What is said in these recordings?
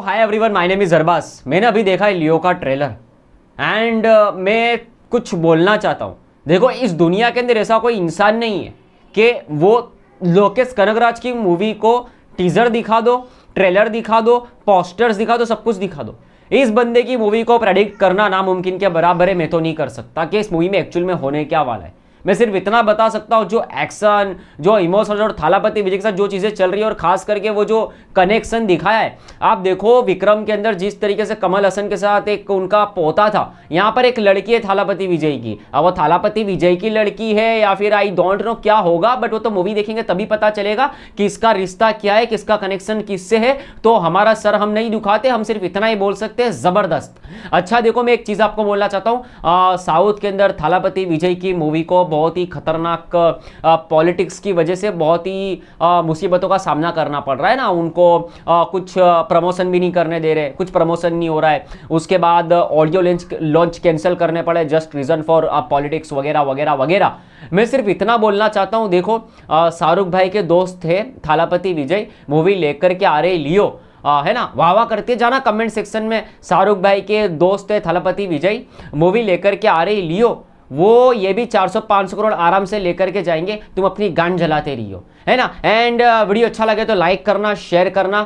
hi everyone my name is Arbaz मैंने अभी देखा है लियो का ट्रेलर एंड uh, मैं कुछ बोलना चाहता हूँ देखो इस दुनिया के अंदर ऐसा कोई इंसान नहीं है कि वो लोकेश कनकराज की मूवी को टीज़र दिखा दो ट्रेलर दिखा दो पोस्टर्स दिखा दो सब कुछ दिखा दो इस बंदे की मूवी को प्रेडिक्ट करना नामुमकिन के बराबर है मैं तो नहीं कर सकता कि इस मूवी में एक्चुअल में होने क्या वाला है मैं सिर्फ इतना बता सकता हूँ जो एक्शन जो इमोशन और थालापति विजय के साथ जो चीज़ें चल रही है और खास करके वो जो कनेक्शन दिखाया है आप देखो विक्रम के अंदर जिस तरीके से कमल हसन के साथ एक उनका पोता था यहाँ पर एक लड़की है थालापति विजय की अब वो थालापति विजय की लड़की है या फिर आई डोंट नो क्या होगा बट वो तो मूवी देखेंगे तभी पता चलेगा कि इसका रिश्ता क्या है किसका कनेक्शन किससे है तो हमारा सर हम नहीं दुखाते हम सिर्फ इतना ही बोल सकते हैं ज़बरदस्त अच्छा देखो मैं एक चीज़ आपको बोलना चाहता हूँ साउथ के अंदर थालापति विजय की मूवी को बहुत ही खतरनाक पॉलिटिक्स की वजह से बहुत ही मुसीबतों का सामना करना पड़ रहा है ना उनको कुछ प्रमोशन भी नहीं करने दे रहे कुछ प्रमोशन नहीं हो रहा है उसके बाद ऑडियो लॉन्च लॉन्च कैंसिल करने पड़े जस्ट रीज़न फॉर पॉलिटिक्स वगैरह वगैरह वगैरह मैं सिर्फ इतना बोलना चाहता हूँ देखो शाहरुख भाई के दोस्त थे थालापति विजय मूवी लेकर के आ रहे लियो आ, है ना वाह वाह करते जाना कमेंट सेक्शन में शाहरुख भाई के दोस्त है थलपति विजय मूवी लेकर के आ रही लियो वो ये भी 400-500 करोड़ आराम से लेकर के जाएंगे तुम अपनी गांड जलाते रहियो है ना एंड वीडियो uh, अच्छा लगे तो लाइक करना शेयर करना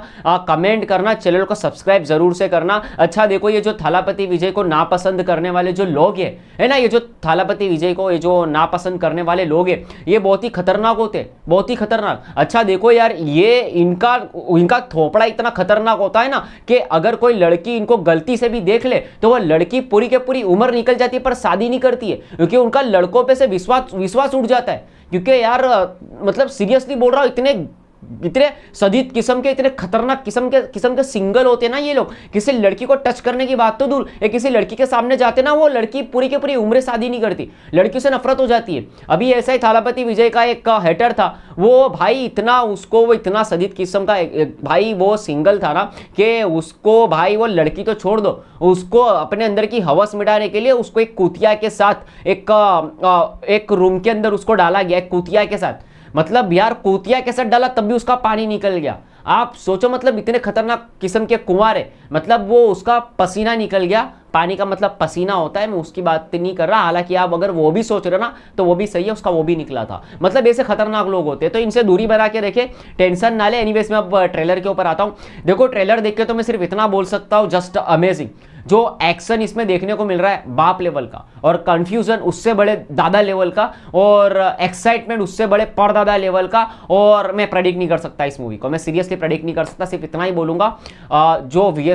कमेंट uh, करना चैनल को सब्सक्राइब जरूर से करना अच्छा देखो ये जो थालापति विजय को नापसंद करने वाले जो लोग है है ना ये जो थालापति विजय को ये जो नापसंद करने वाले लोग है ये बहुत ही खतरनाक होते बहुत ही खतरनाक अच्छा देखो यार ये इनका इनका थोपड़ा इतना खतरनाक होता है ना कि अगर कोई लड़की इनको गलती से भी देख ले तो वह लड़की पूरी के पूरी उम्र निकल जाती है पर शादी नहीं करती है क्योंकि उनका लड़कों पे से विश्वास विश्वास उठ जाता है क्योंकि यार मतलब सीरियसली बोल रहा हूँ इतने इतने सदित किस्म के इतने खतरनाक किस्म के किस्म के सिंगल होते ना ये लोग किसी लड़की को टच करने की बात तो दूर या किसी लड़की के सामने जाते ना वो लड़की पूरी की पूरी उम्र शादी नहीं करती लड़की से नफरत हो जाती है अभी ऐसा ही थालापति विजय का एक हेटर था वो भाई इतना उसको वो इतना सदित किस्म का भाई वो सिंगल था ना कि उसको भाई वो लड़की तो छोड़ दो उसको अपने अंदर की हवस मिटाने के लिए उसको एक कुतिया के साथ एक एक रूम के अंदर उसको डाला गया एक कुतिया के साथ मतलब यार कोतिया के साथ डाला तब भी उसका पानी निकल गया आप सोचो मतलब इतने खतरनाक किस्म के कुंवर है मतलब वो उसका पसीना निकल गया पानी का मतलब पसीना होता है मैं उसकी बात नहीं कर रहा हालांकि आप अगर वो भी सोच रहे हो ना तो वो भी सही है उसका वो भी निकला था मतलब ऐसे खतरनाक लोग होते हैं तो इनसे दूरी बना के रखे टेंशन ना ले एनी मैं अब ट्रेलर के ऊपर आता हूँ देखो ट्रेलर देख के तो मैं सिर्फ इतना बोल सकता हूँ जस्ट अमेजिंग जो एक्शन इसमें देखने को मिल रहा है बाप लेवल का और कंफ्यूजन उससे बड़े दादा लेवल का और एक्साइटमेंट उससे बड़े परदादा लेवल का और मैं प्रडिक्ट नहीं कर सकता इस मूवी को मैं सीरियसली प्रडिक्ट नहीं कर सकता सिर्फ इतना ही बोलूंगा जो वी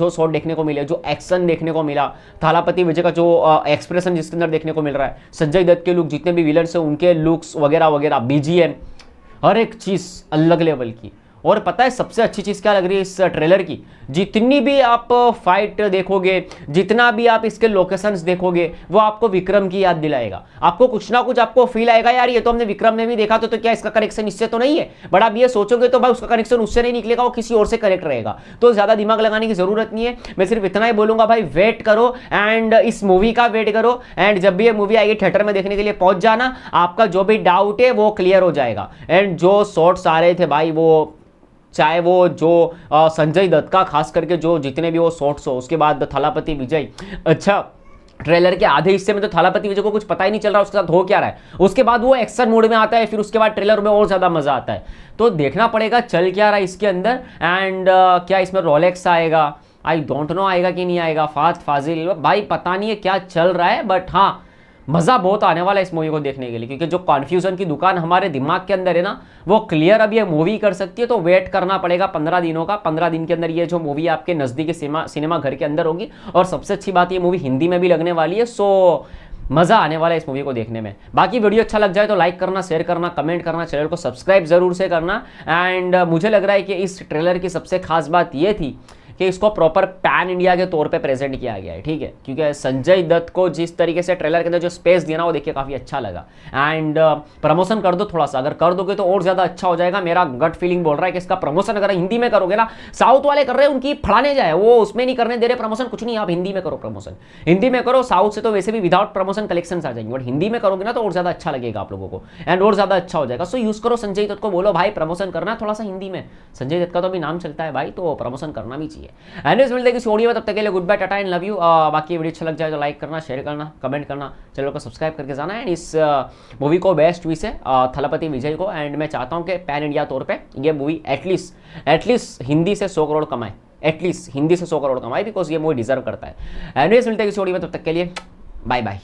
जो शॉट देखने को मिले जो एक्शन देखने देखने को मिला थालापति विजय का जो एक्सप्रेशन जिसके अंदर देखने को मिल रहा है संजय दत्त के लुक जितने भी विलर्स हैं उनके लुक्स वगैरह वगैरह बीजीएम हर एक चीज़ अलग लेवल की और पता है सबसे अच्छी चीज़ क्या लग रही है इस ट्रेलर की जितनी भी आप फाइट देखोगे जितना भी आप इसके लोकेशंस देखोगे वो आपको विक्रम की याद दिलाएगा आपको कुछ ना कुछ आपको फील आएगा यार ये तो हमने विक्रम में भी देखा तो, तो क्या इसका कनेक्शन इससे तो नहीं है बट आप ये सोचोगे तो भाई उसका कनेक्शन उससे नहीं निकलेगा वो किसी और से कनेक्ट रहेगा तो ज़्यादा दिमाग लगाने की ज़रूरत नहीं है मैं सिर्फ इतना ही बोलूंगा भाई वेट करो एंड इस मूवी का वेट करो एंड जब भी ये मूवी आएगी थिएटर में देखने के लिए पहुंच जाना आपका जो भी डाउट है वो क्लियर हो जाएगा एंड जो शॉर्ट्स आ रहे थे भाई वो चाहे वो जो संजय दत्त का खास करके जो जितने भी वो शॉर्ट्स हो उसके बाद थलापति विजय अच्छा ट्रेलर के आधे हिस्से में तो थालापति विजय को कुछ पता ही नहीं चल रहा उसके साथ हो क्या रहा है उसके बाद वो एक्शन मोड में आता है फिर उसके बाद ट्रेलर में और ज़्यादा मज़ा आता है तो देखना पड़ेगा चल क्या रहा है इसके अंदर एंड uh, क्या इसमें रोलेक्स आएगा आई डोंट नो आएगा कि नहीं आएगा फात फाजिल भाई पता नहीं है क्या चल रहा है बट हाँ मज़ा बहुत आने वाला है इस मूवी को देखने के लिए क्योंकि जो कॉन्फ्यूजन की दुकान हमारे दिमाग के अंदर है ना वो क्लियर अब ये मूवी कर सकती है तो वेट करना पड़ेगा पंद्रह दिनों का पंद्रह दिन के अंदर ये जो मूवी आपके नज़दीकी सिनेमा सिनेमा घर के अंदर होगी और सबसे अच्छी बात ये मूवी हिंदी में भी लगने वाली है सो मज़ा आने वाला है इस मूवी को देखने में बाकी वीडियो अच्छा लग जाए तो लाइक करना शेयर करना कमेंट करना चैनल को सब्सक्राइब जरूर से करना एंड मुझे लग रहा है कि इस ट्रेलर की सबसे खास बात ये थी कि इसको प्रॉपर पैन इंडिया के तौर पे प्रेजेंट किया गया है ठीक है क्योंकि संजय दत्त को जिस तरीके से ट्रेलर के अंदर जो स्पेस दिया ना वो देखिए काफ़ी अच्छा लगा एंड प्रमोशन uh, कर दो थोड़ा सा अगर कर दोगे तो और ज़्यादा अच्छा हो जाएगा मेरा गट फीलिंग बोल रहा है कि इसका प्रमोशन अगर हिंदी में करोगे ना साउथ वाले कर रहे हैं उनकी फड़ाने जाए वो उसमें नहीं करने दे रहे प्रमोशन कुछ नहीं आप हिंदी में करो प्रमोशन हिंदी में करो साउथ से तो वैसे भी विदाउट प्रमोशन कलेक्शन आ जाएंगे बट हिंदी में करोगे ना तो और ज़्यादा अच्छा लगेगा आप लोगों को एंड और ज़्यादा अच्छा हो जाएगा सो यूज़ करो संजय दत्त को बोलो भाई प्रमोशन करना थोड़ा सा हिंदी में संजय दत्त का तो अभी नाम चलता है भाई तो प्रमोशन करना भी चाहिए चाहिए एंड मिलते हैं कि सोनी में तब तक के लिए good bye tata and love you बाकी वीडियो अच्छा लग जाए तो लाइक करना शेयर करना कमेंट करना चैनल को सब्सक्राइब करके जाना एंड इस मूवी को बेस्ट वी से थलपति विजय को एंड मैं चाहता हूँ कि पैन इंडिया तौर पर यह मूवी एटलीस्ट एटलीस्ट हिंदी से सौ करोड़ कमाए एटलीस्ट हिंदी से सौ करोड़ कमाए बिकॉज ये मूवी डिजर्व करता है एंड मिलते हैं कि सोनी में तब तक के लिए बाय बाय